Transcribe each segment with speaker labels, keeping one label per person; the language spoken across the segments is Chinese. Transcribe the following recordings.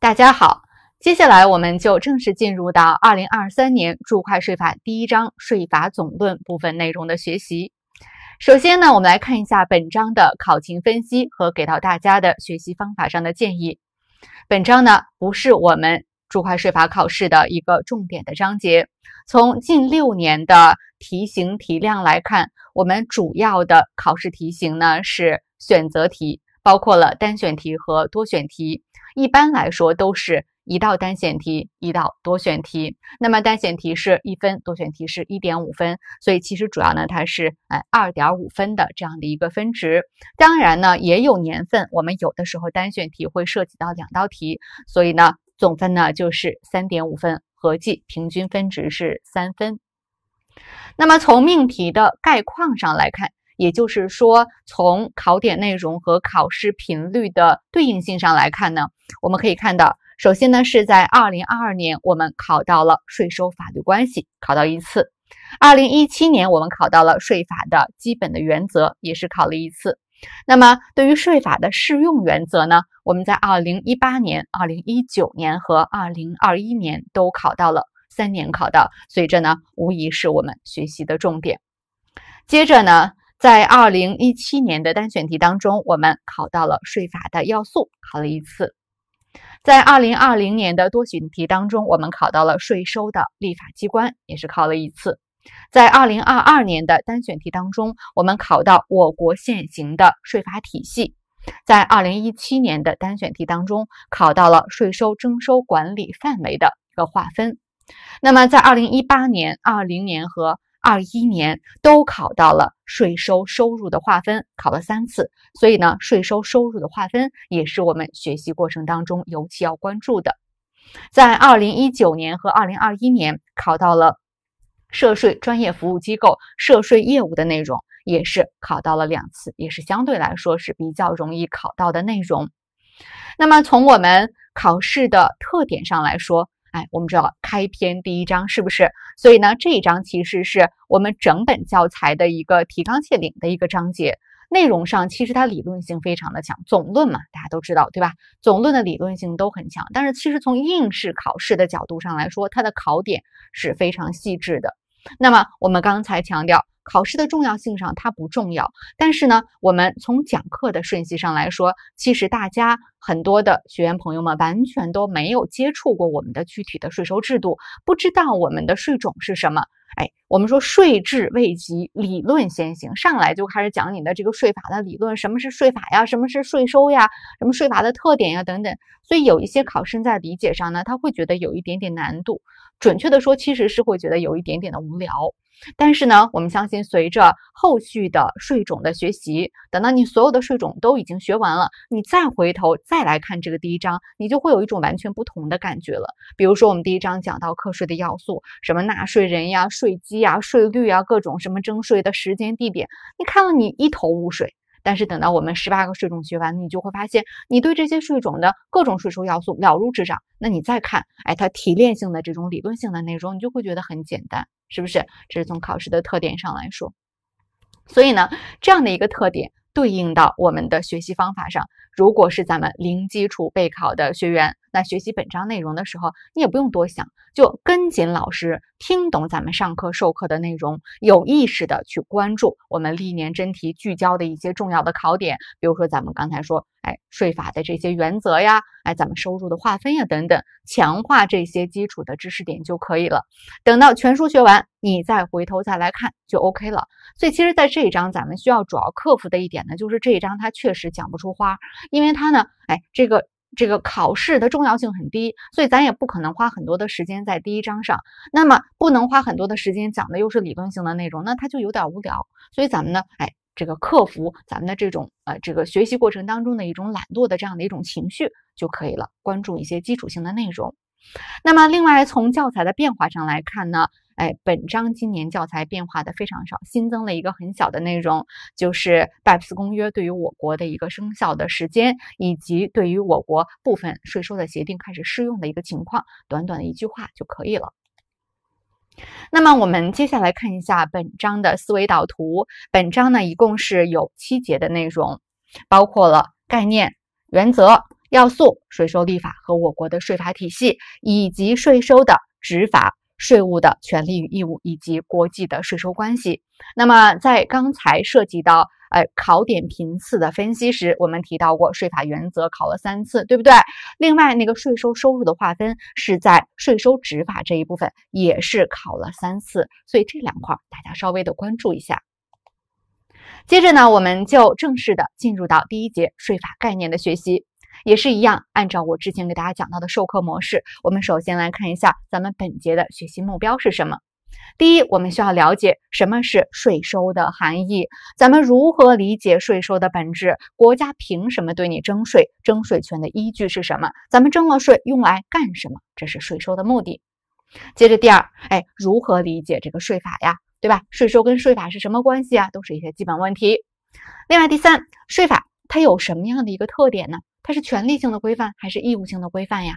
Speaker 1: 大家好，接下来我们就正式进入到二零二三年注会税法第一章税法总论部分内容的学习。首先呢，我们来看一下本章的考情分析和给到大家的学习方法上的建议。本章呢不是我们注会税法考试的一个重点的章节。从近六年的题型题量来看，我们主要的考试题型呢是选择题，包括了单选题和多选题。一般来说，都是一道单选题，一道多选题。那么单选题是一分，多选题是一点五分，所以其实主要呢，它是哎二点五分的这样的一个分值。当然呢，也有年份，我们有的时候单选题会涉及到两道题，所以呢，总分呢就是三点五分，合计平均分值是三分。那么从命题的概况上来看。也就是说，从考点内容和考试频率的对应性上来看呢，我们可以看到，首先呢是在二零二二年我们考到了税收法律关系，考到一次；二零一七年我们考到了税法的基本的原则，也是考了一次。那么对于税法的适用原则呢，我们在二零一八年、二零一九年和二零二一年都考到了，三年考到，所以这呢无疑是我们学习的重点。接着呢。在二零一七年的单选题当中，我们考到了税法的要素，考了一次；在二零二零年的多选题当中，我们考到了税收的立法机关，也是考了一次；在二零二二年的单选题当中，我们考到我国现行的税法体系；在二零一七年的单选题当中，考到了税收征收管理范围的一个划分；那么在二零一八年、二零年和。二一年都考到了税收收入的划分，考了三次，所以呢，税收收入的划分也是我们学习过程当中尤其要关注的。在二零一九年和二零二一年考到了涉税专业服务机构涉税业务的内容，也是考到了两次，也是相对来说是比较容易考到的内容。那么从我们考试的特点上来说，哎，我们知道开篇第一章是不是？所以呢，这一章其实是我们整本教材的一个提纲挈领的一个章节。内容上其实它理论性非常的强，总论嘛，大家都知道对吧？总论的理论性都很强，但是其实从应试考试的角度上来说，它的考点是非常细致的。那么我们刚才强调。考试的重要性上，它不重要。但是呢，我们从讲课的顺序上来说，其实大家很多的学员朋友们完全都没有接触过我们的具体的税收制度，不知道我们的税种是什么。哎，我们说税制未及，理论先行，上来就开始讲你的这个税法的理论，什么是税法呀？什么是税收呀？什么税法的特点呀？等等。所以有一些考生在理解上呢，他会觉得有一点点难度。准确的说，其实是会觉得有一点点的无聊。但是呢，我们相信，随着后续的税种的学习，等到你所有的税种都已经学完了，你再回头再来看这个第一章，你就会有一种完全不同的感觉了。比如说，我们第一章讲到课税的要素，什么纳税人呀、税基呀、税率啊，各种什么征税的时间、地点，你看了你一头雾水。但是等到我们十八个税种学完，你就会发现你对这些税种的各种税收要素了如指掌。那你再看，哎，它提炼性的这种理论性的内容，你就会觉得很简单，是不是？这是从考试的特点上来说。所以呢，这样的一个特点对应到我们的学习方法上，如果是咱们零基础备考的学员。那学习本章内容的时候，你也不用多想，就跟紧老师，听懂咱们上课授课的内容，有意识的去关注我们历年真题聚焦的一些重要的考点，比如说咱们刚才说，哎，税法的这些原则呀，哎，咱们收入的划分呀等等，强化这些基础的知识点就可以了。等到全书学完，你再回头再来看就 OK 了。所以，其实，在这一章，咱们需要主要克服的一点呢，就是这一章它确实讲不出花，因为它呢，哎，这个。这个考试的重要性很低，所以咱也不可能花很多的时间在第一章上。那么不能花很多的时间讲的又是理论性的内容，那它就有点无聊。所以咱们呢，哎，这个克服咱们的这种呃这个学习过程当中的一种懒惰的这样的一种情绪就可以了，关注一些基础性的内容。那么另外从教材的变化上来看呢。哎，本章今年教材变化的非常少，新增了一个很小的内容，就是《拜普斯公约》对于我国的一个生效的时间，以及对于我国部分税收的协定开始适用的一个情况，短短的一句话就可以了。那么我们接下来看一下本章的思维导图，本章呢一共是有七节的内容，包括了概念、原则、要素、税收立法和我国的税法体系，以及税收的执法。税务的权利与义务以及国际的税收关系。那么在刚才涉及到，呃考点频次的分析时，我们提到过税法原则考了三次，对不对？另外那个税收收入的划分是在税收执法这一部分也是考了三次，所以这两块大家稍微的关注一下。接着呢，我们就正式的进入到第一节税法概念的学习。也是一样，按照我之前给大家讲到的授课模式，我们首先来看一下咱们本节的学习目标是什么。第一，我们需要了解什么是税收的含义，咱们如何理解税收的本质，国家凭什么对你征税，征税权的依据是什么？咱们征了税用来干什么？这是税收的目的。接着第二，哎，如何理解这个税法呀？对吧？税收跟税法是什么关系啊？都是一些基本问题。另外，第三，税法它有什么样的一个特点呢？它是权利性的规范还是义务性的规范呀？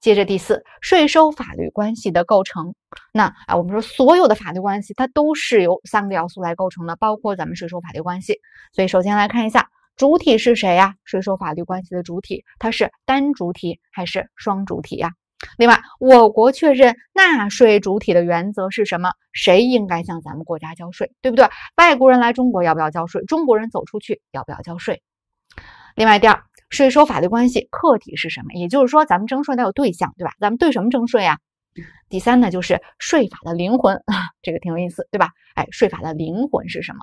Speaker 1: 接着第四，税收法律关系的构成。那啊，我们说所有的法律关系它都是由三个要素来构成的，包括咱们税收法律关系。所以首先来看一下主体是谁呀？税收法律关系的主体，它是单主体还是双主体呀？另外，我国确认纳税主体的原则是什么？谁应该向咱们国家交税，对不对？外国人来中国要不要交税？中国人走出去要不要交税？另外，第二。税收法律关系客体是什么？也就是说，咱们征税得有对象，对吧？咱们对什么征税呀？第三呢，就是税法的灵魂，这个挺有意思，对吧？哎，税法的灵魂是什么？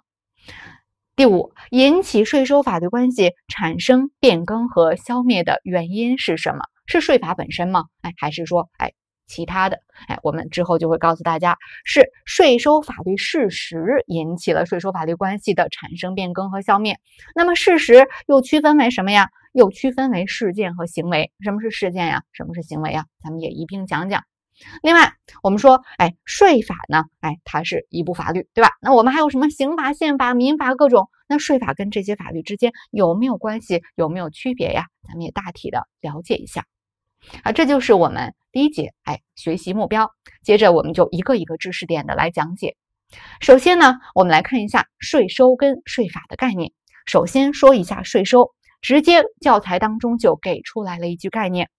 Speaker 1: 第五，引起税收法律关系产生、变更和消灭的原因是什么？是税法本身吗？哎，还是说哎其他的？哎，我们之后就会告诉大家，是税收法律事实引起了税收法律关系的产生、变更和消灭。那么事实又区分为什么呀？又区分为事件和行为，什么是事件呀？什么是行为呀？咱们也一并讲讲。另外，我们说，哎，税法呢，哎，它是一部法律，对吧？那我们还有什么刑法、宪法、民法各种？那税法跟这些法律之间有没有关系？有没有区别呀？咱们也大体的了解一下。啊，这就是我们第一节，哎，学习目标。接着我们就一个一个知识点的来讲解。首先呢，我们来看一下税收跟税法的概念。首先说一下税收。直接教材当中就给出来了一句概念，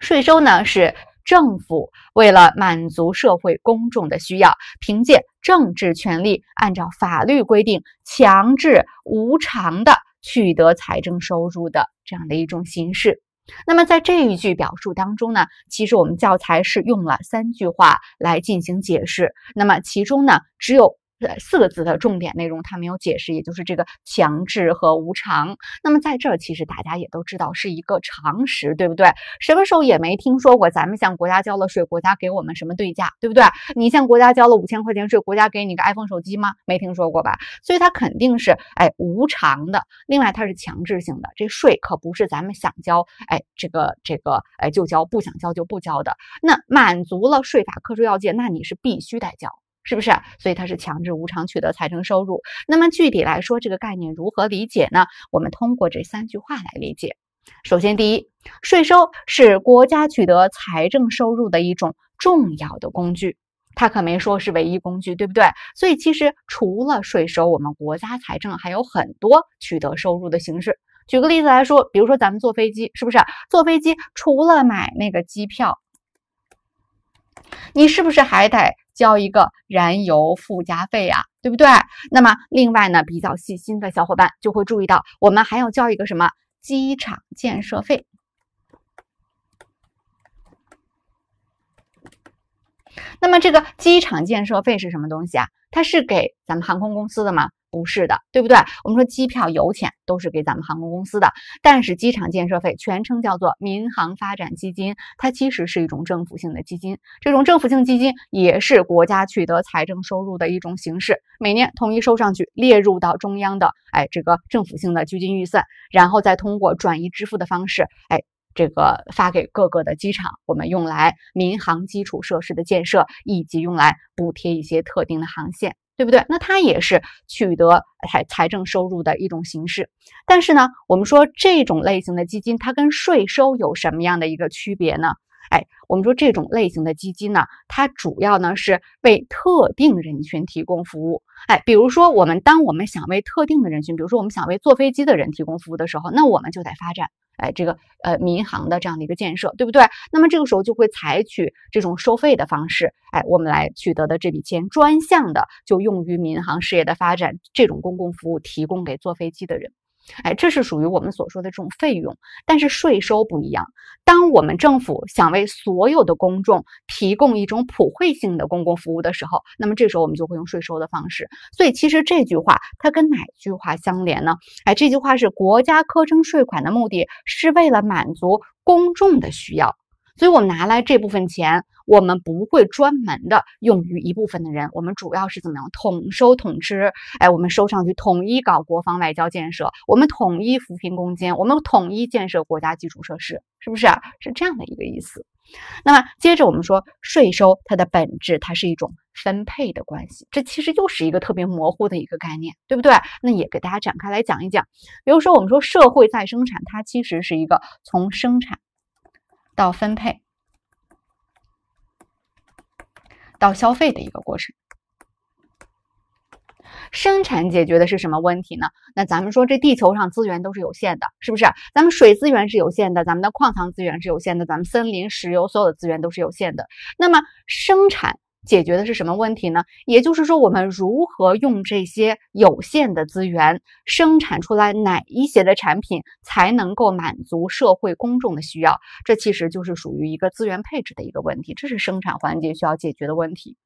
Speaker 1: 税收呢是政府为了满足社会公众的需要，凭借政治权利，按照法律规定，强制无偿的取得财政收入的这样的一种形式。那么在这一句表述当中呢，其实我们教材是用了三句话来进行解释。那么其中呢，只有。四个字的重点内容，他没有解释，也就是这个强制和无偿。那么在这儿，其实大家也都知道是一个常识，对不对？什么时候也没听说过，咱们向国家交了税，国家给我们什么对价，对不对？你向国家交了五千块钱税，国家给你个 iPhone 手机吗？没听说过吧？所以它肯定是哎无偿的，另外它是强制性的，这税可不是咱们想交哎这个这个哎就交，不想交就不交的。那满足了税法课税要件，那你是必须得交。是不是？所以它是强制无偿取得财政收入。那么具体来说，这个概念如何理解呢？我们通过这三句话来理解。首先，第一，税收是国家取得财政收入的一种重要的工具，它可没说是唯一工具，对不对？所以其实除了税收，我们国家财政还有很多取得收入的形式。举个例子来说，比如说咱们坐飞机，是不是？坐飞机除了买那个机票。你是不是还得交一个燃油附加费呀？对不对？那么另外呢，比较细心的小伙伴就会注意到，我们还要交一个什么机场建设费。那么这个机场建设费是什么东西啊？它是给咱们航空公司的吗？不是的，对不对？我们说机票油钱都是给咱们航空公司的，但是机场建设费全称叫做民航发展基金，它其实是一种政府性的基金。这种政府性基金也是国家取得财政收入的一种形式，每年统一收上去，列入到中央的哎这个政府性的基金预算，然后再通过转移支付的方式，哎。这个发给各个的机场，我们用来民航基础设施的建设，以及用来补贴一些特定的航线，对不对？那它也是取得财财政收入的一种形式。但是呢，我们说这种类型的基金，它跟税收有什么样的一个区别呢？哎，我们说这种类型的基金呢，它主要呢是为特定人群提供服务。哎，比如说我们，当我们想为特定的人群，比如说我们想为坐飞机的人提供服务的时候，那我们就得发展，哎，这个呃民航的这样的一个建设，对不对？那么这个时候就会采取这种收费的方式，哎，我们来取得的这笔钱，专项的就用于民航事业的发展，这种公共服务提供给坐飞机的人。哎，这是属于我们所说的这种费用，但是税收不一样。当我们政府想为所有的公众提供一种普惠性的公共服务的时候，那么这时候我们就会用税收的方式。所以其实这句话它跟哪句话相连呢？哎，这句话是国家课征税款的目的是为了满足公众的需要，所以我们拿来这部分钱。我们不会专门的用于一部分的人，我们主要是怎么样统收统支？哎，我们收上去，统一搞国防外交建设，我们统一扶贫攻坚，我们统一建设国家基础设施，是不是？是这样的一个意思。那么接着我们说税收，它的本质它是一种分配的关系，这其实又是一个特别模糊的一个概念，对不对？那也给大家展开来讲一讲。比如说我们说社会再生产，它其实是一个从生产到分配。到消费的一个过程，生产解决的是什么问题呢？那咱们说，这地球上资源都是有限的，是不是？咱们水资源是有限的，咱们的矿藏资源是有限的，咱们森林、石油，所有的资源都是有限的。那么，生产。解决的是什么问题呢？也就是说，我们如何用这些有限的资源生产出来哪一些的产品才能够满足社会公众的需要？这其实就是属于一个资源配置的一个问题，这是生产环节需要解决的问题。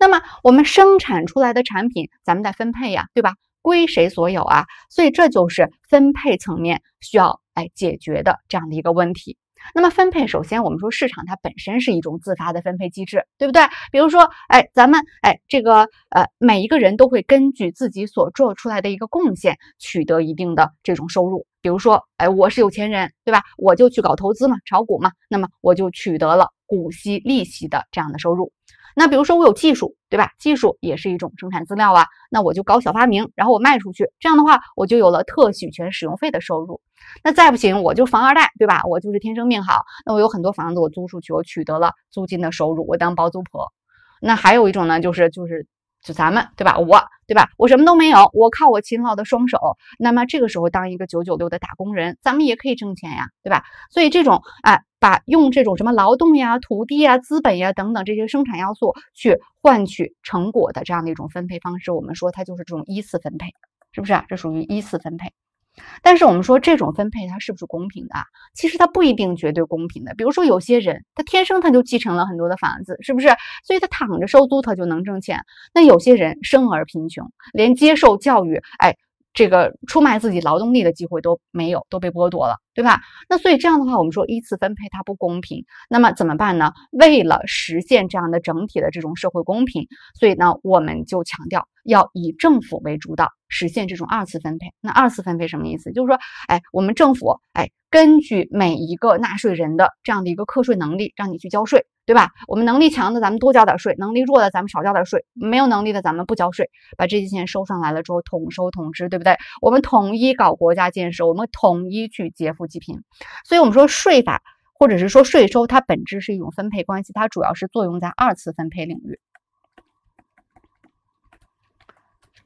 Speaker 1: 那么，我们生产出来的产品，咱们再分配呀，对吧？归谁所有啊？所以，这就是分配层面需要来解决的这样的一个问题。那么分配，首先我们说市场它本身是一种自发的分配机制，对不对？比如说，哎，咱们，哎，这个，呃，每一个人都会根据自己所做出来的一个贡献，取得一定的这种收入。比如说，哎，我是有钱人，对吧？我就去搞投资嘛，炒股嘛，那么我就取得了股息利息的这样的收入。那比如说我有技术，对吧？技术也是一种生产资料啊。那我就搞小发明，然后我卖出去，这样的话我就有了特许权使用费的收入。那再不行，我就房二代，对吧？我就是天生命好，那我有很多房子，我租出去，我取得了租金的收入，我当包租婆。那还有一种呢，就是就是。就咱们对吧？我对吧？我什么都没有，我靠我勤劳的双手。那么这个时候，当一个九九六的打工人，咱们也可以挣钱呀，对吧？所以这种哎，把用这种什么劳动呀、土地呀、资本呀等等这些生产要素去换取成果的这样的一种分配方式，我们说它就是这种依次分配，是不是？这属于依次分配。但是我们说这种分配它是不是公平的？其实它不一定绝对公平的。比如说有些人，他天生他就继承了很多的房子，是不是？所以他躺着收租他就能挣钱。那有些人生而贫穷，连接受教育，哎，这个出卖自己劳动力的机会都没有，都被剥夺了，对吧？那所以这样的话，我们说依次分配它不公平。那么怎么办呢？为了实现这样的整体的这种社会公平，所以呢，我们就强调要以政府为主导。实现这种二次分配，那二次分配什么意思？就是说，哎，我们政府，哎，根据每一个纳税人的这样的一个课税能力，让你去交税，对吧？我们能力强的，咱们多交点税；能力弱的，咱们少交点税；没有能力的，咱们不交税。把这些钱收上来了之后，统收统支，对不对？我们统一搞国家建设，我们统一去劫富济贫。所以，我们说税法或者是说税收，它本质是一种分配关系，它主要是作用在二次分配领域。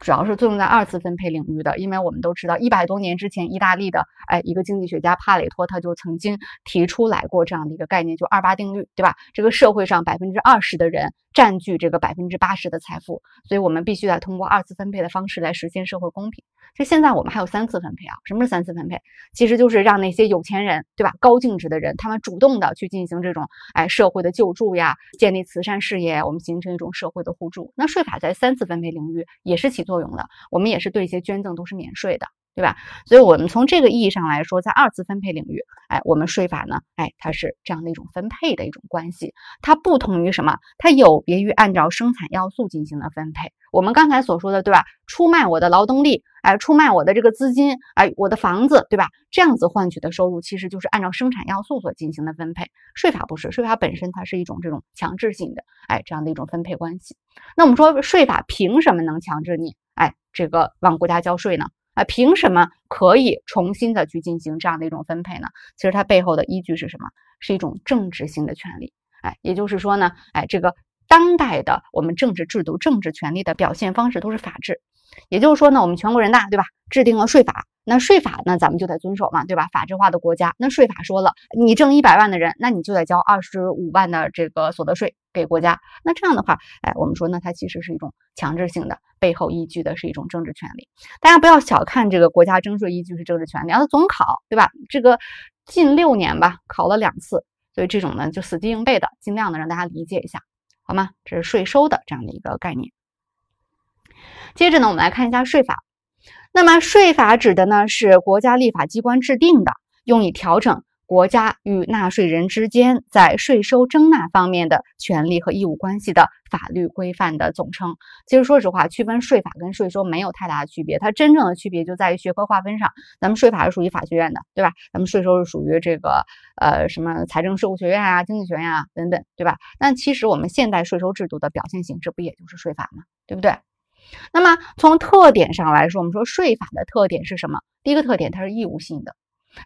Speaker 1: 主要是作用在二次分配领域的，因为我们都知道，一百多年之前，意大利的哎一个经济学家帕累托他就曾经提出来过这样的一个概念，就二八定律，对吧？这个社会上百分之二十的人占据这个百分之八十的财富，所以我们必须得通过二次分配的方式来实现社会公平。就现在我们还有三次分配啊？什么是三次分配？其实就是让那些有钱人，对吧？高净值的人，他们主动的去进行这种哎社会的救助呀，建立慈善事业，我们形成一种社会的互助。那税法在三次分配领域也是起作。作用的，我们也是对一些捐赠都是免税的。对吧？所以，我们从这个意义上来说，在二次分配领域，哎，我们税法呢，哎，它是这样的一种分配的一种关系，它不同于什么？它有别于按照生产要素进行的分配。我们刚才所说的，对吧？出卖我的劳动力，哎，出卖我的这个资金，哎，我的房子，对吧？这样子换取的收入，其实就是按照生产要素所进行的分配。税法不是，税法本身它是一种这种强制性的，哎，这样的一种分配关系。那我们说，税法凭什么能强制你，哎，这个往国家交税呢？啊，凭什么可以重新的去进行这样的一种分配呢？其实它背后的依据是什么？是一种政治性的权利。哎，也就是说呢，哎，这个当代的我们政治制度、政治权利的表现方式都是法治。也就是说呢，我们全国人大对吧，制定了税法。那税法呢？咱们就得遵守嘛，对吧？法制化的国家，那税法说了，你挣一百万的人，那你就得交二十五万的这个所得税给国家。那这样的话，哎，我们说，那它其实是一种强制性的，背后依据的是一种政治权利。大家不要小看这个国家征税依据是政治权利，咱总考，对吧？这个近六年吧，考了两次，所以这种呢就死记硬背的，尽量的让大家理解一下，好吗？这是税收的这样的一个概念。接着呢，我们来看一下税法。那么，税法指的呢是国家立法机关制定的，用以调整国家与纳税人之间在税收征纳方面的权利和义务关系的法律规范的总称。其实，说实话，区分税法跟税收没有太大的区别，它真正的区别就在于学科划分上。咱们税法是属于法学院的，对吧？咱们税收是属于这个呃什么财政税务学院啊、经济学院啊等等，对吧？那其实我们现代税收制度的表现形式不也就是税法吗？对不对？那么从特点上来说，我们说税法的特点是什么？第一个特点，它是义务性的。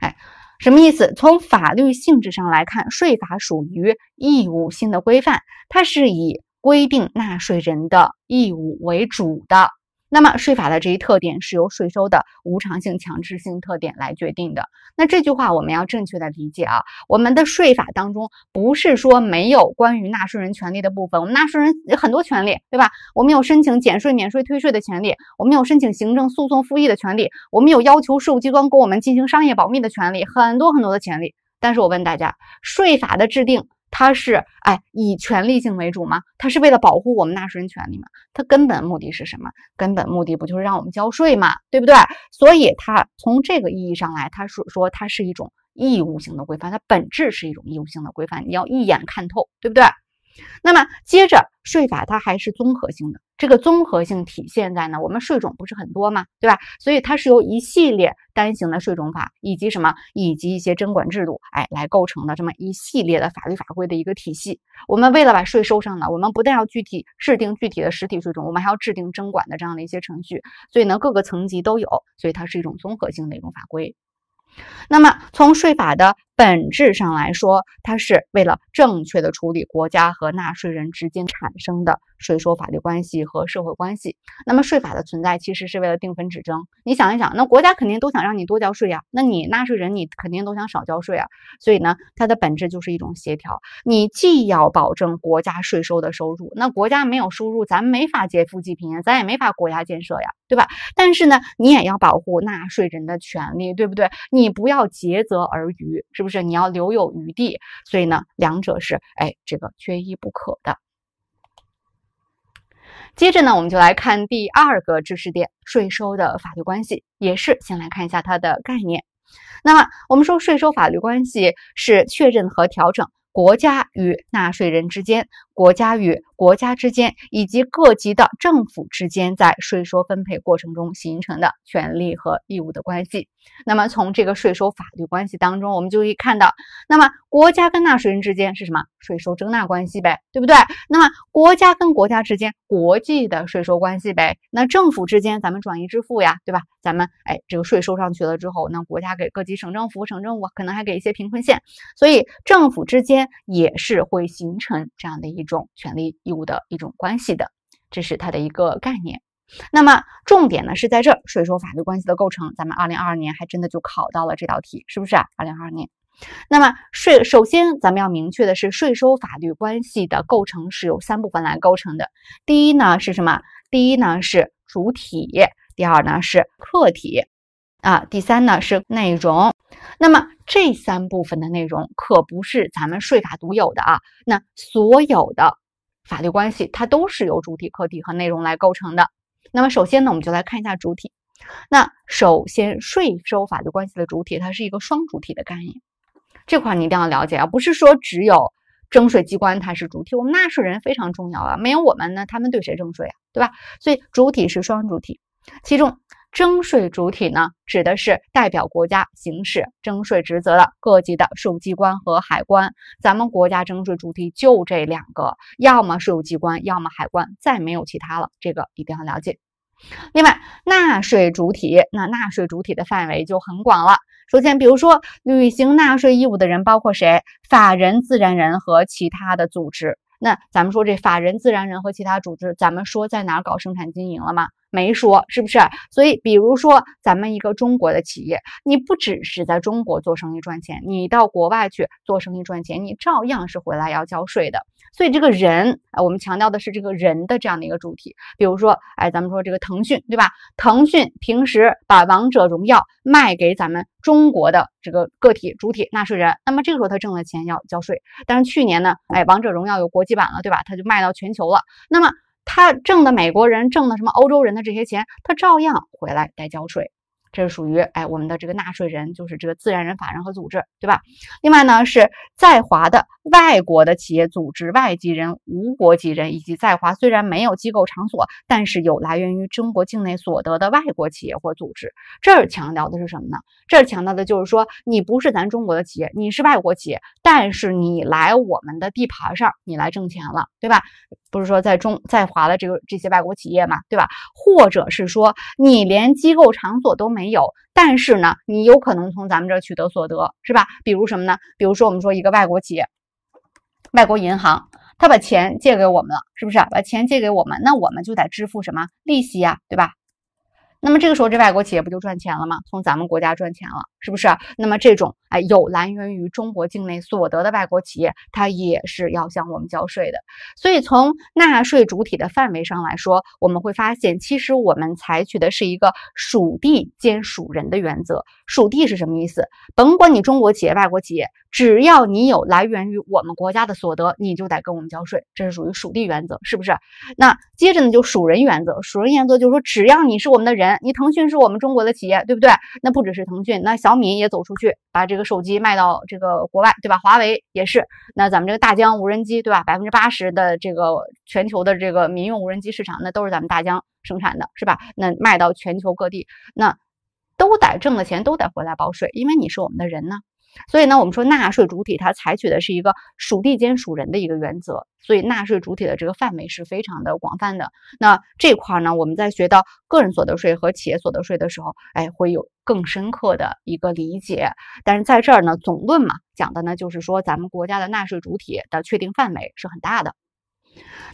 Speaker 1: 哎，什么意思？从法律性质上来看，税法属于义务性的规范，它是以规定纳税人的义务为主的。那么税法的这一特点是由税收的无偿性、强制性特点来决定的。那这句话我们要正确的理解啊，我们的税法当中不是说没有关于纳税人权利的部分，我们纳税人很多权利，对吧？我们有申请减税、免税、退税的权利，我们有申请行政诉讼复议的权利，我们有要求税务机关给我们进行商业保密的权利，很多很多的权利。但是我问大家，税法的制定。它是哎以权利性为主嘛？它是为了保护我们纳税人权利嘛？它根本目的是什么？根本目的不就是让我们交税嘛？对不对？所以它从这个意义上来，它是说它是一种义务性的规范，它本质是一种义务性的规范。你要一眼看透，对不对？那么接着，税法它还是综合性的。这个综合性体现在呢，我们税种不是很多嘛，对吧？所以它是由一系列单行的税种法，以及什么，以及一些征管制度，哎，来构成的这么一系列的法律法规的一个体系。我们为了把税收上呢，我们不但要具体制定具体的实体税种，我们还要制定征管的这样的一些程序。所以呢，各个层级都有，所以它是一种综合性的一种法规。那么从税法的。本质上来说，它是为了正确的处理国家和纳税人之间产生的税收法律关系和社会关系。那么税法的存在其实是为了定分指征。你想一想，那国家肯定都想让你多交税呀，那你纳税人你肯定都想少交税啊。所以呢，它的本质就是一种协调。你既要保证国家税收的收入，那国家没有收入，咱没法劫富济贫，咱也没法国家建设呀，对吧？但是呢，你也要保护纳税人的权利，对不对？你不要竭泽而渔，是不？不是你要留有余地，所以呢，两者是哎，这个缺一不可的。接着呢，我们就来看第二个知识点——税收的法律关系，也是先来看一下它的概念。那么，我们说税收法律关系是确认和调整国家与纳税人之间。国家与国家之间，以及各级的政府之间，在税收分配过程中形成的权利和义务的关系。那么从这个税收法律关系当中，我们就可以看到，那么国家跟纳税人之间是什么税收征纳关系呗，对不对？那么国家跟国家之间，国际的税收关系呗。那政府之间，咱们转移支付呀，对吧？咱们哎，这个税收上去了之后，那国家给各级省政府、省政府可能还给一些贫困县，所以政府之间也是会形成这样的一。种权利义务的一种关系的，这是它的一个概念。那么重点呢是在这儿，税收法律关系的构成，咱们二零二二年还真的就考到了这道题，是不是？啊？二零二二年。那么税，首先咱们要明确的是，税收法律关系的构成是由三部分来构成的。第一呢是什么？第一呢是主体，第二呢是客体。啊，第三呢是内容。那么这三部分的内容可不是咱们税法独有的啊。那所有的法律关系，它都是由主体、客体和内容来构成的。那么首先呢，我们就来看一下主体。那首先，税收法律关系的主体，它是一个双主体的概念。这块你一定要了解啊，不是说只有征税机关它是主体，我们纳税人非常重要啊。没有我们呢，他们对谁征税啊？对吧？所以主体是双主体，其中。征税主体呢，指的是代表国家行使征税职责的各级的税务机关和海关。咱们国家征税主体就这两个，要么税务机关，要么海关，再没有其他了。这个一定要了解。另外，纳税主体，那纳税主体的范围就很广了。首先，比如说履行纳税义务的人包括谁？法人、自然人和其他的组织。那咱们说这法人、自然人和其他组织，咱们说在哪搞生产经营了吗？没说是不是？所以，比如说，咱们一个中国的企业，你不只是在中国做生意赚钱，你到国外去做生意赚钱，你照样是回来要交税的。所以，这个人，哎，我们强调的是这个人的这样的一个主体。比如说，哎，咱们说这个腾讯，对吧？腾讯平时把王者荣耀卖给咱们中国的这个个体主体纳税人，那么这个时候他挣的钱要交税。但是去年呢，哎，王者荣耀有国际版了，对吧？他就卖到全球了。那么他挣的美国人挣的什么欧洲人的这些钱，他照样回来该交税，这是属于哎我们的这个纳税人，就是这个自然人、法人和组织，对吧？另外呢是在华的外国的企业组织、外籍人、无国籍人以及在华虽然没有机构场所，但是有来源于中国境内所得的外国企业或组织。这儿强调的是什么呢？这儿强调的就是说，你不是咱中国的企业，你是外国企业，但是你来我们的地盘上，你来挣钱了，对吧？不是说在中在华的这个这些外国企业嘛，对吧？或者是说你连机构场所都没有，但是呢，你有可能从咱们这取得所得，是吧？比如什么呢？比如说我们说一个外国企业、外国银行，他把钱借给我们了，是不是？把钱借给我们，那我们就得支付什么利息呀，对吧？那么这个时候，这外国企业不就赚钱了吗？从咱们国家赚钱了，是不是？那么这种哎，有来源于中国境内所得的外国企业，它也是要向我们交税的。所以从纳税主体的范围上来说，我们会发现，其实我们采取的是一个属地兼属人的原则。属地是什么意思？甭管你中国企业、外国企业，只要你有来源于我们国家的所得，你就得跟我们交税，这是属于属地原则，是不是？那接着呢，就属人原则。属人原则就是说，只要你是我们的人。你腾讯是我们中国的企业，对不对？那不只是腾讯，那小米也走出去，把这个手机卖到这个国外，对吧？华为也是。那咱们这个大疆无人机，对吧？百分之八十的这个全球的这个民用无人机市场，那都是咱们大疆生产的，是吧？那卖到全球各地，那都得挣的钱都得回来报税，因为你是我们的人呢。所以呢，我们说纳税主体它采取的是一个属地兼属人的一个原则，所以纳税主体的这个范围是非常的广泛的。那这块儿呢，我们在学到个人所得税和企业所得税的时候，哎，会有更深刻的一个理解。但是在这儿呢，总论嘛，讲的呢就是说咱们国家的纳税主体的确定范围是很大的。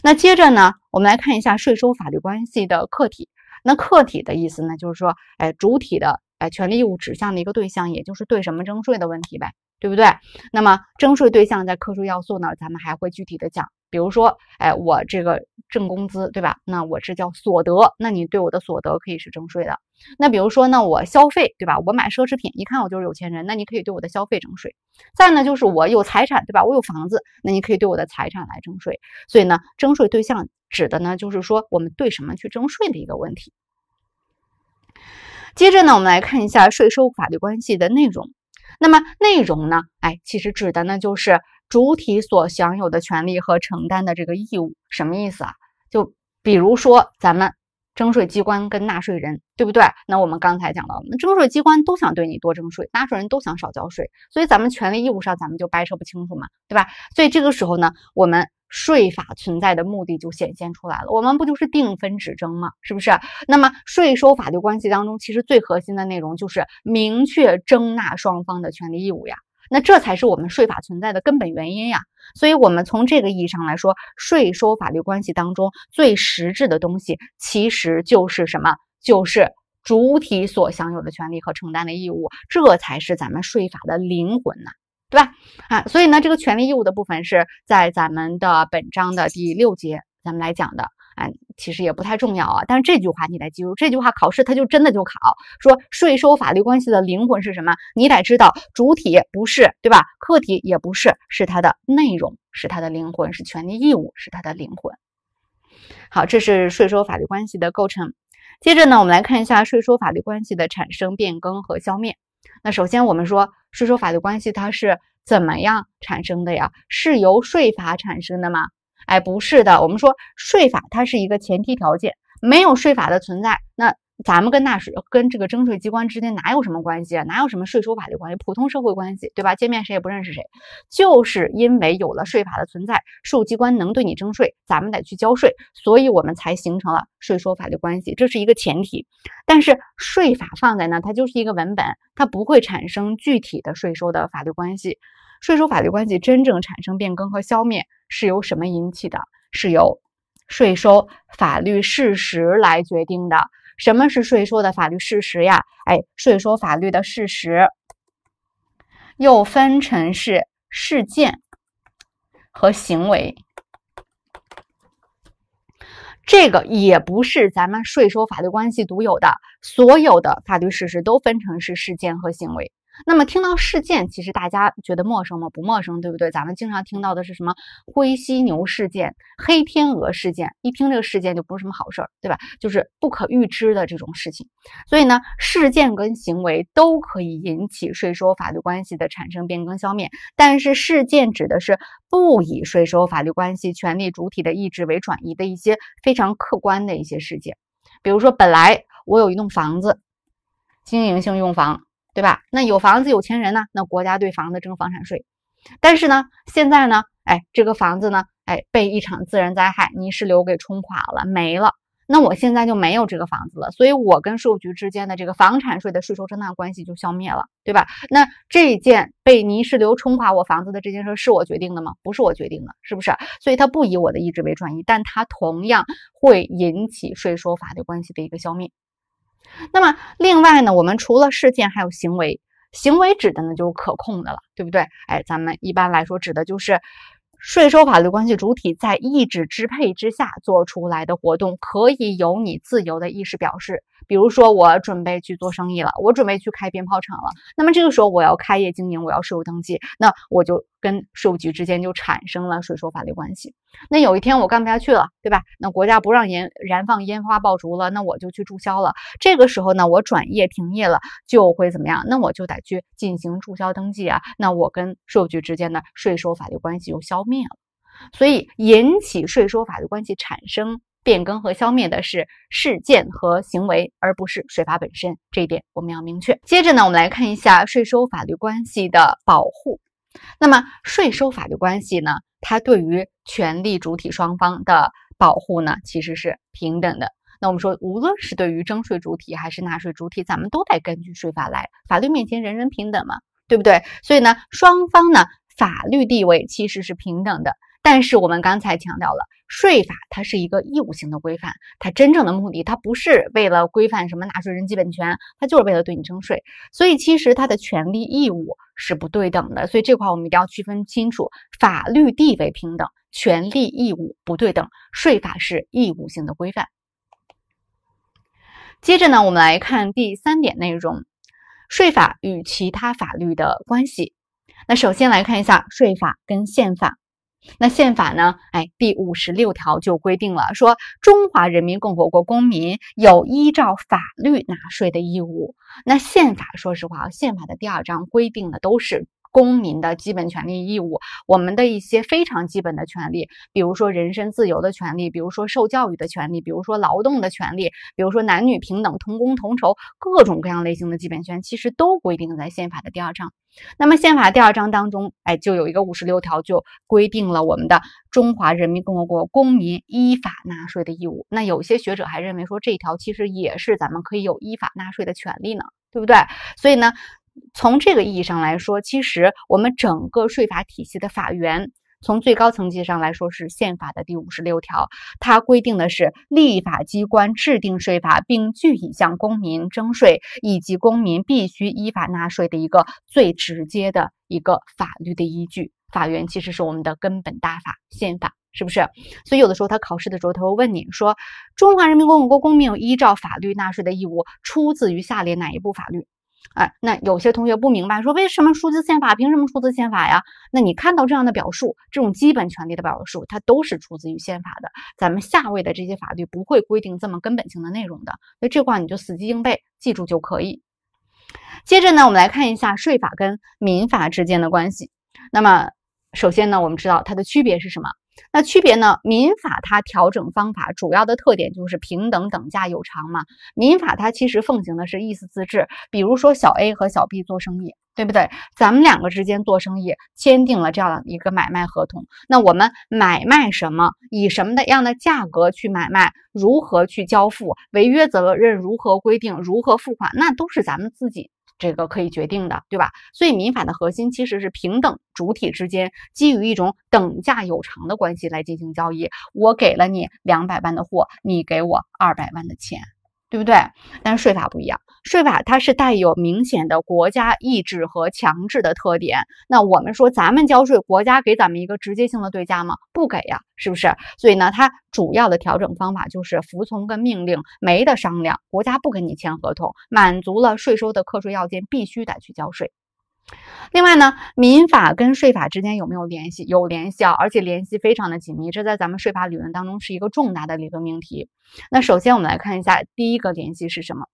Speaker 1: 那接着呢，我们来看一下税收法律关系的客体。那客体的意思呢，就是说，哎，主体的。哎，权利义务指向的一个对象，也就是对什么征税的问题呗，对不对？那么征税对象在课税要素呢，咱们还会具体的讲。比如说，哎，我这个挣工资，对吧？那我这叫所得，那你对我的所得可以是征税的。那比如说呢，我消费，对吧？我买奢侈品，一看我就是有钱人，那你可以对我的消费征税。再呢，就是我有财产，对吧？我有房子，那你可以对我的财产来征税。所以呢，征税对象指的呢，就是说我们对什么去征税的一个问题。接着呢，我们来看一下税收法律关系的内容。那么内容呢？哎，其实指的呢就是主体所享有的权利和承担的这个义务，什么意思啊？就比如说咱们征税机关跟纳税人，对不对？那我们刚才讲了，那征税机关都想对你多征税，纳税人都想少交税，所以咱们权利义务上咱们就掰扯不清楚嘛，对吧？所以这个时候呢，我们。税法存在的目的就显现出来了，我们不就是定分指征吗？是不是？那么税收法律关系当中，其实最核心的内容就是明确征纳双方的权利义务呀。那这才是我们税法存在的根本原因呀。所以，我们从这个意义上来说，税收法律关系当中最实质的东西其实就是什么？就是主体所享有的权利和承担的义务，这才是咱们税法的灵魂呐。对吧？啊，所以呢，这个权利义务的部分是在咱们的本章的第六节咱们来讲的。哎，其实也不太重要啊，但是这句话你得记住，这句话考试它就真的就考。说税收法律关系的灵魂是什么？你得知道，主体不是，对吧？客体也不是，是它的内容，是它的灵魂，是权利义务，是它的灵魂。好，这是税收法律关系的构成。接着呢，我们来看一下税收法律关系的产生、变更和消灭。那首先，我们说税收法律关系它是怎么样产生的呀？是由税法产生的吗？哎，不是的。我们说税法它是一个前提条件，没有税法的存在，那。咱们跟纳税、跟这个征税机关之间哪有什么关系？啊？哪有什么税收法律关系？普通社会关系，对吧？见面谁也不认识谁，就是因为有了税法的存在，税务机关能对你征税，咱们得去交税，所以我们才形成了税收法律关系，这是一个前提。但是税法放在那，它就是一个文本，它不会产生具体的税收的法律关系。税收法律关系真正产生变更和消灭，是由什么引起的？是由税收法律事实来决定的。什么是税收的法律事实呀？哎，税收法律的事实又分成是事件和行为。这个也不是咱们税收法律关系独有的，所有的法律事实都分成是事件和行为。那么，听到事件，其实大家觉得陌生吗？不陌生，对不对？咱们经常听到的是什么灰犀牛事件、黑天鹅事件，一听这个事件就不是什么好事儿，对吧？就是不可预知的这种事情。所以呢，事件跟行为都可以引起税收法律关系的产生、变更、消灭。但是，事件指的是不以税收法律关系权利主体的意志为转移的一些非常客观的一些事件。比如说，本来我有一栋房子，经营性用房。对吧？那有房子有钱人呢？那国家对房子征房产税，但是呢，现在呢，哎，这个房子呢，哎，被一场自然灾害泥石流给冲垮了，没了。那我现在就没有这个房子了，所以我跟税务局之间的这个房产税的税收征纳关系就消灭了，对吧？那这件被泥石流冲垮我房子的这件事是我决定的吗？不是我决定的，是不是？所以它不以我的意志为转移，但它同样会引起税收法律关系的一个消灭。那么另外呢，我们除了事件还有行为，行为指的呢就是可控的了，对不对？哎，咱们一般来说指的就是税收法律关系主体在意志支配之下做出来的活动，可以由你自由的意识表示。比如说，我准备去做生意了，我准备去开鞭炮厂了。那么这个时候我要开业经营，我要税务登记，那我就。跟税务局之间就产生了税收法律关系。那有一天我干不下去了，对吧？那国家不让燃燃放烟花爆竹了，那我就去注销了。这个时候呢，我转业停业了，就会怎么样？那我就得去进行注销登记啊。那我跟税务局之间的税收法律关系就消灭了。所以，引起税收法律关系产生、变更和消灭的是事件和行为，而不是税法本身。这一点我们要明确。接着呢，我们来看一下税收法律关系的保护。那么税收法律关系呢？它对于权利主体双方的保护呢，其实是平等的。那我们说，无论是对于征税主体还是纳税主体，咱们都得根据税法来。法律面前人人平等嘛，对不对？所以呢，双方呢法律地位其实是平等的。但是我们刚才强调了，税法它是一个义务性的规范，它真正的目的，它不是为了规范什么纳税人基本权，它就是为了对你征税，所以其实它的权利义务是不对等的，所以这块我们一定要区分清楚，法律地位平等，权利义务不对等，税法是义务性的规范。接着呢，我们来看第三点内容，税法与其他法律的关系。那首先来看一下税法跟宪法。那宪法呢？哎，第五十六条就规定了，说中华人民共和国公民有依照法律纳税的义务。那宪法，说实话，宪法的第二章规定的都是。公民的基本权利义务，我们的一些非常基本的权利，比如说人身自由的权利，比如说受教育的权利，比如说劳动的权利，比如说男女平等、同工同酬，各种各样类型的基本权，其实都规定在宪法的第二章。那么，宪法第二章当中，哎，就有一个五十六条，就规定了我们的中华人民共和国公民依法纳税的义务。那有些学者还认为说，这一条其实也是咱们可以有依法纳税的权利呢，对不对？所以呢？从这个意义上来说，其实我们整个税法体系的法源，从最高层级上来说是宪法的第五十六条，它规定的是立法机关制定税法并具体向公民征税，以及公民必须依法纳税的一个最直接的一个法律的依据。法源其实是我们的根本大法，宪法是不是？所以有的时候他考试的时候他会问你说：“中华人民共和国公民有依照法律纳税的义务，出自于下列哪一部法律？”哎，那有些同学不明白，说为什么数字宪法？凭什么出自宪法呀？那你看到这样的表述，这种基本权利的表述，它都是出自于宪法的。咱们下位的这些法律不会规定这么根本性的内容的，那这块你就死记硬背，记住就可以。接着呢，我们来看一下税法跟民法之间的关系。那么，首先呢，我们知道它的区别是什么？那区别呢？民法它调整方法主要的特点就是平等、等价、有偿嘛。民法它其实奉行的是意思自治，比如说小 A 和小 B 做生意，对不对？咱们两个之间做生意，签订了这样的一个买卖合同，那我们买卖什么，以什么的样的价格去买卖，如何去交付，违约责任如何规定，如何付款，那都是咱们自己。这个可以决定的，对吧？所以民法的核心其实是平等主体之间基于一种等价有偿的关系来进行交易。我给了你两百万的货，你给我二百万的钱，对不对？但是税法不一样。税法它是带有明显的国家意志和强制的特点。那我们说咱们交税，国家给咱们一个直接性的对价吗？不给呀，是不是？所以呢，它主要的调整方法就是服从跟命令，没得商量，国家不跟你签合同。满足了税收的课税要件，必须得去交税。另外呢，民法跟税法之间有没有联系？有联系啊，而且联系非常的紧密。这在咱们税法理论当中是一个重大的理论命题。那首先我们来看一下第一个联系是什么？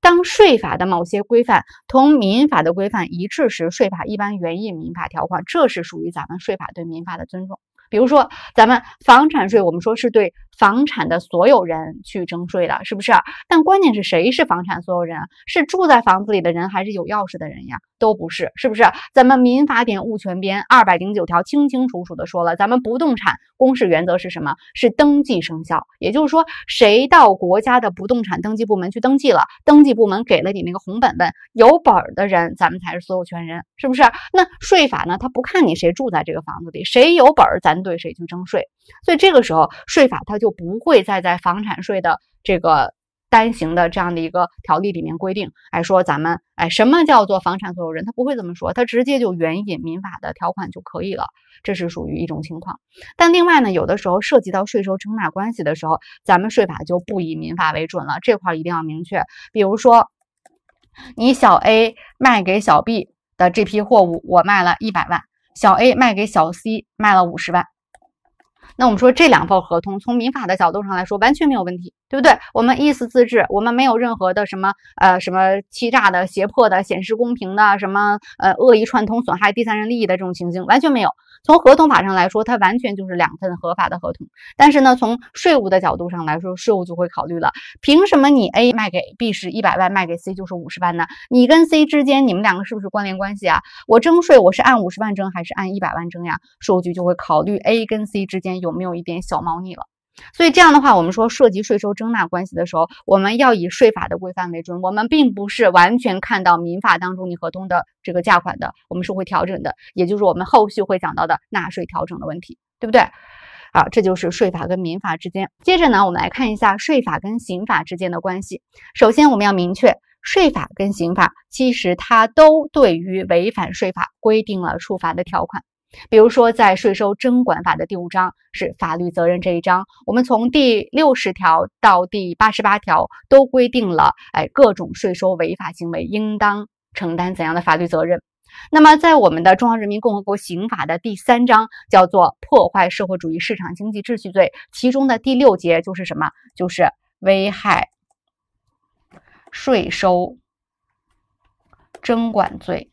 Speaker 1: 当税法的某些规范同民法的规范一致时，税法一般援引民法条款，这是属于咱们税法对民法的尊重。比如说咱们房产税，我们说是对。房产的所有人去征税的，是不是？但关键是谁是房产所有人？是住在房子里的人，还是有钥匙的人呀？都不是，是不是？咱们《民法典》物权编二百零九条清清楚楚的说了，咱们不动产公示原则是什么？是登记生效，也就是说，谁到国家的不动产登记部门去登记了，登记部门给了你那个红本本，有本儿的人，咱们才是所有权人，是不是？那税法呢？他不看你谁住在这个房子里，谁有本儿，咱对谁去征税。所以这个时候税法它就。就不会再在房产税的这个单行的这样的一个条例里面规定，哎，说咱们哎什么叫做房产所有人，他不会这么说，他直接就援引民法的条款就可以了，这是属于一种情况。但另外呢，有的时候涉及到税收征纳关系的时候，咱们税法就不以民法为准了，这块一定要明确。比如说，你小 A 卖给小 B 的这批货物，我卖了一百万，小 A 卖给小 C 卖了五十万。那我们说这两份合同从民法的角度上来说完全没有问题，对不对？我们意思自治，我们没有任何的什么呃什么欺诈的、胁迫的、显示公平的、什么呃恶意串通损害第三人利益的这种情形完全没有。从合同法上来说，它完全就是两份合法的合同。但是呢，从税务的角度上来说，税务就会考虑了：凭什么你 A 卖给 B 是一百万，卖给 C 就是五十万呢？你跟 C 之间，你们两个是不是关联关系啊？我征税，我是按五十万征还是按一百万征呀？税务局就会考虑 A 跟 C 之间。有没有一点小猫腻了？所以这样的话，我们说涉及税收征纳关系的时候，我们要以税法的规范为准。我们并不是完全看到民法当中你合同的这个价款的，我们是会调整的，也就是我们后续会讲到的纳税调整的问题，对不对？啊，这就是税法跟民法之间。接着呢，我们来看一下税法跟刑法之间的关系。首先，我们要明确税法跟刑法其实它都对于违反税法规定了处罚的条款。比如说，在税收征管法的第五章是法律责任这一章，我们从第六十条到第八十八条都规定了，哎，各种税收违法行为应当承担怎样的法律责任。那么，在我们的《中华人民共和国刑法》的第三章叫做破坏社会主义市场经济秩序罪，其中的第六节就是什么？就是危害税收征管罪。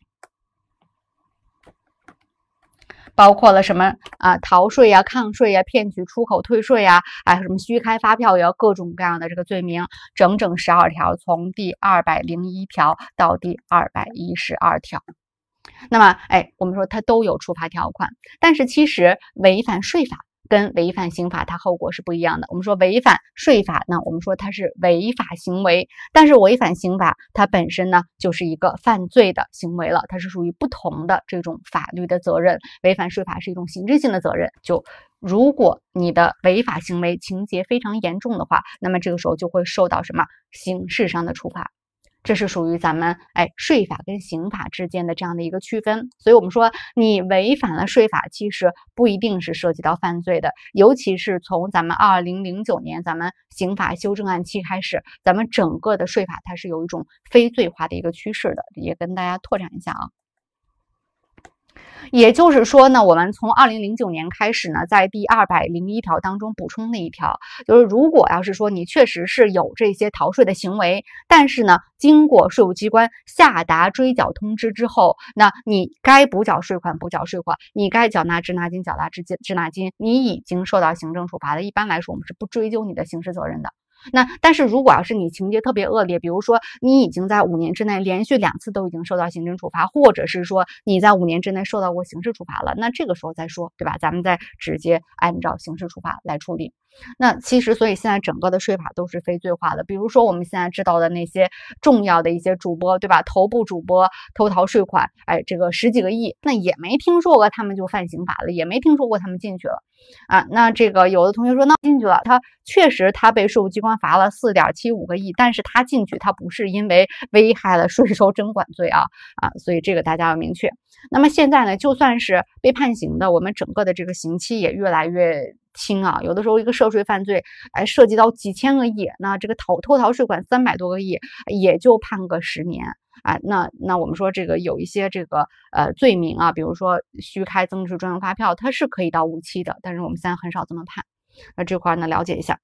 Speaker 1: 包括了什么啊？逃税呀、抗税呀、骗取出口退税呀，有什么虚开发票呀，各种各样的这个罪名，整整十二条，从第二百零一条到第二百一十二条。那么，哎，我们说它都有处罚条款，但是其实违反税法。跟违反刑法，它后果是不一样的。我们说违反税法呢，我们说它是违法行为，但是违反刑法，它本身呢就是一个犯罪的行为了，它是属于不同的这种法律的责任。违反税法是一种行政性的责任，就如果你的违法行为情节非常严重的话，那么这个时候就会受到什么刑事上的处罚。这是属于咱们哎税法跟刑法之间的这样的一个区分，所以我们说你违反了税法，其实不一定是涉及到犯罪的，尤其是从咱们二零零九年咱们刑法修正案七开始，咱们整个的税法它是有一种非罪化的一个趋势的，也跟大家拓展一下啊。也就是说呢，我们从二零零九年开始呢，在第二百零一条当中补充了一条，就是如果要是说你确实是有这些逃税的行为，但是呢，经过税务机关下达追缴通知之后，那你该补缴税款补缴税款，你该缴纳滞纳金缴纳滞纳滞纳金，你已经受到行政处罚的，一般来说我们是不追究你的刑事责任的。那但是如果要是你情节特别恶劣，比如说你已经在五年之内连续两次都已经受到行政处罚，或者是说你在五年之内受到过刑事处罚了，那这个时候再说，对吧？咱们再直接按照刑事处罚来处理。那其实，所以现在整个的税法都是非罪化的。比如说，我们现在知道的那些重要的一些主播，对吧？头部主播偷逃税款，哎，这个十几个亿，那也没听说过他们就犯刑法了，也没听说过他们进去了啊。那这个有的同学说，那进去了，他确实他被税务机关罚了四点七五个亿，但是他进去他不是因为危害了税收征管罪啊啊，所以这个大家要明确。那么现在呢，就算是被判刑的，我们整个的这个刑期也越来越。轻啊，有的时候一个涉税犯罪，哎，涉及到几千个亿，那这个逃偷逃税款三百多个亿，也就判个十年，哎，那那我们说这个有一些这个呃罪名啊，比如说虚开增值税专用发票，它是可以到无期的，但是我们现在很少这么判。那这块呢，了解一下。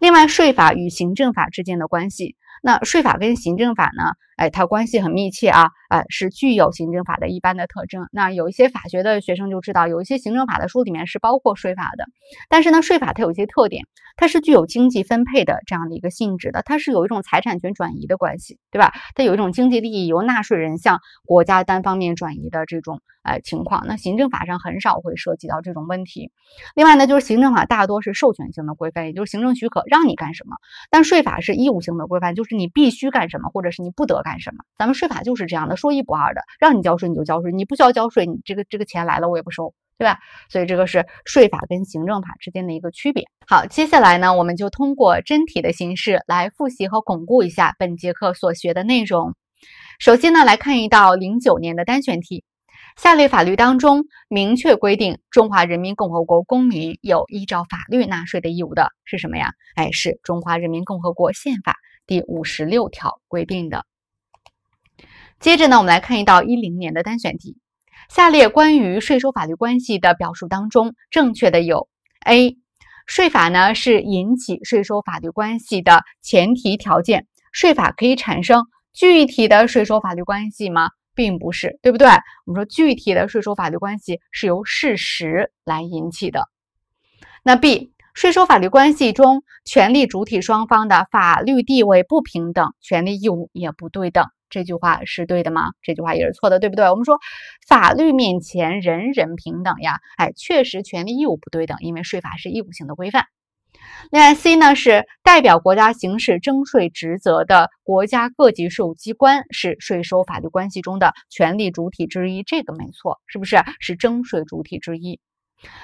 Speaker 1: 另外，税法与行政法之间的关系，那税法跟行政法呢，哎，它关系很密切啊。呃，是具有行政法的一般的特征。那有一些法学的学生就知道，有一些行政法的书里面是包括税法的。但是呢，税法它有一些特点，它是具有经济分配的这样的一个性质的，它是有一种财产权转移的关系，对吧？它有一种经济利益由纳税人向国家单方面转移的这种呃情况。那行政法上很少会涉及到这种问题。另外呢，就是行政法大多是授权性的规范，也就是行政许可让你干什么，但税法是义务性的规范，就是你必须干什么，或者是你不得干什么。咱们税法就是这样的。说一不二的，让你交税你就交税，你不需要交税，你这个这个钱来了我也不收，对吧？所以这个是税法跟行政法之间的一个区别。好，接下来呢，我们就通过真题的形式来复习和巩固一下本节课所学的内容。首先呢，来看一道零九年的单选题：下列法律当中明确规定中华人民共和国公民有依照法律纳税的义务的是什么呀？哎，是《中华人民共和国宪法》第五十六条规定。的接着呢，我们来看一道一零年的单选题。下列关于税收法律关系的表述当中，正确的有：A，税法呢是引起税收法律关系的前提条件。税法可以产生具体的税收法律关系吗？并不是，对不对？我们说具体的税收法律关系是由事实来引起的。那 B，税收法律关系中权利主体双方的法律地位不平等，权利义务也不对等。这句话是对的吗？这句话也是错的，对不对？我们说法律面前人人平等呀，哎，确实权利义务不对等，因为税法是义务性的规范。另外，C 呢是代表国家行使征税职责的国家各级税务机关是税收法律关系中的权利主体之一，这个没错，是不是？是征税主体之一。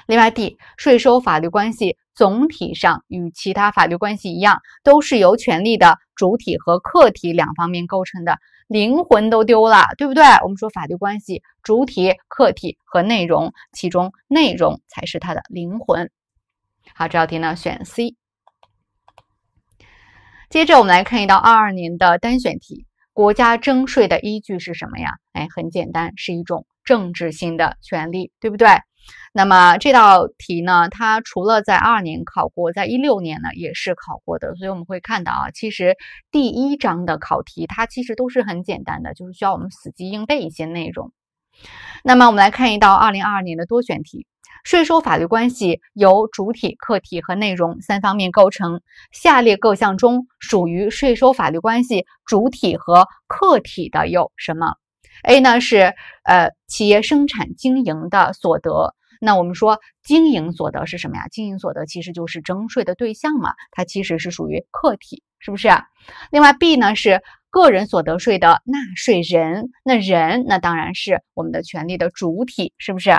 Speaker 1: 另外，D 税收法律关系总体上与其他法律关系一样，都是由权利的主体和客体两方面构成的，灵魂都丢了，对不对？我们说法律关系主体、客体和内容，其中内容才是它的灵魂。好，这道题呢选 C。接着我们来看一道二二年的单选题，国家征税的依据是什么呀？哎，很简单，是一种政治性的权利，对不对？那么这道题呢，它除了在二年考过，在一六年呢也是考过的，所以我们会看到啊，其实第一章的考题它其实都是很简单的，就是需要我们死记硬背一些内容。那么我们来看一道二零二二年的多选题：税收法律关系由主体、客体和内容三方面构成。下列各项中属于税收法律关系主体和客体的有什么？A 呢是呃企业生产经营的所得。那我们说经营所得是什么呀？经营所得其实就是征税的对象嘛，它其实是属于客体，是不是？另外，B 呢是个人所得税的纳税人，那人那当然是我们的权利的主体，是不是？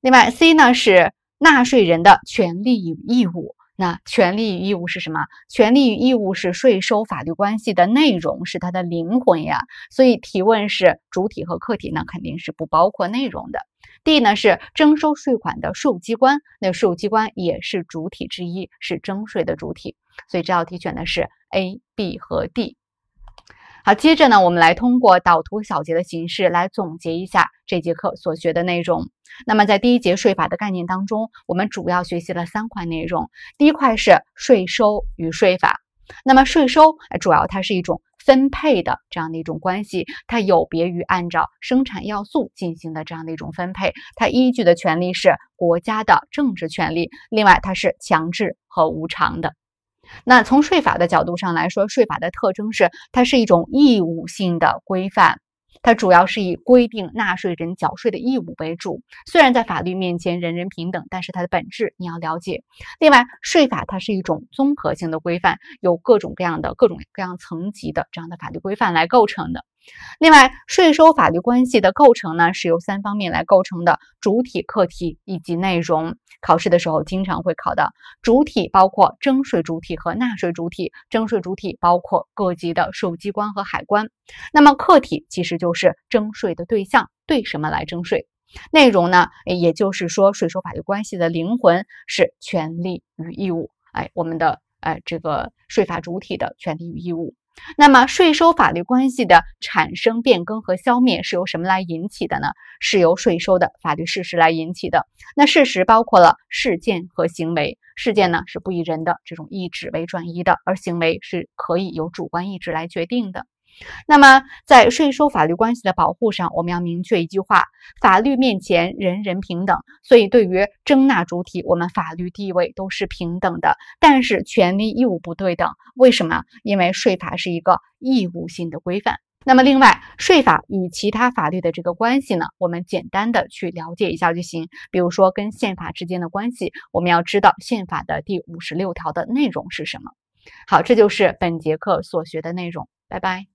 Speaker 1: 另外，C 呢是纳税人的权利与义务。那权利与义务是什么？权利与义务是税收法律关系的内容，是它的灵魂呀。所以提问是主体和客体，那肯定是不包括内容的。D 呢是征收税款的税务机关，那税务机关也是主体之一，是征税的主体。所以这道题选的是 A、B 和 D。好，接着呢，我们来通过导图小结的形式来总结一下。这节课所学的内容。那么，在第一节税法的概念当中，我们主要学习了三块内容。第一块是税收与税法。那么，税收主要它是一种分配的这样的一种关系，它有别于按照生产要素进行的这样的一种分配，它依据的权利是国家的政治权利。另外，它是强制和无偿的。那从税法的角度上来说，税法的特征是它是一种义务性的规范。它主要是以规定纳税人缴税的义务为主。虽然在法律面前人人平等，但是它的本质你要了解。另外，税法它是一种综合性的规范，由各种各样的、各种各样层级的这样的法律规范来构成的。另外，税收法律关系的构成呢，是由三方面来构成的：主体、客体以及内容。考试的时候经常会考的主体包括征税主体和纳税主体，征税主体包括各级的税务机关和海关。那么客体其实就是征税的对象，对什么来征税？内容呢，也就是说税收法律关系的灵魂是权利与义务。哎，我们的哎这个税法主体的权利与义务。那么，税收法律关系的产生、变更和消灭是由什么来引起的呢？是由税收的法律事实来引起的。那事实包括了事件和行为。事件呢，是不以人的这种意志为转移的，而行为是可以由主观意志来决定的。那么，在税收法律关系的保护上，我们要明确一句话：法律面前人人平等。所以，对于征纳主体，我们法律地位都是平等的，但是权利义务不对等。为什么？因为税法是一个义务性的规范。那么，另外，税法与其他法律的这个关系呢？我们简单的去了解一下就行。比如说，跟宪法之间的关系，我们要知道宪法的第五十六条的内容是什么。好，这就是本节课所学的内容。拜拜。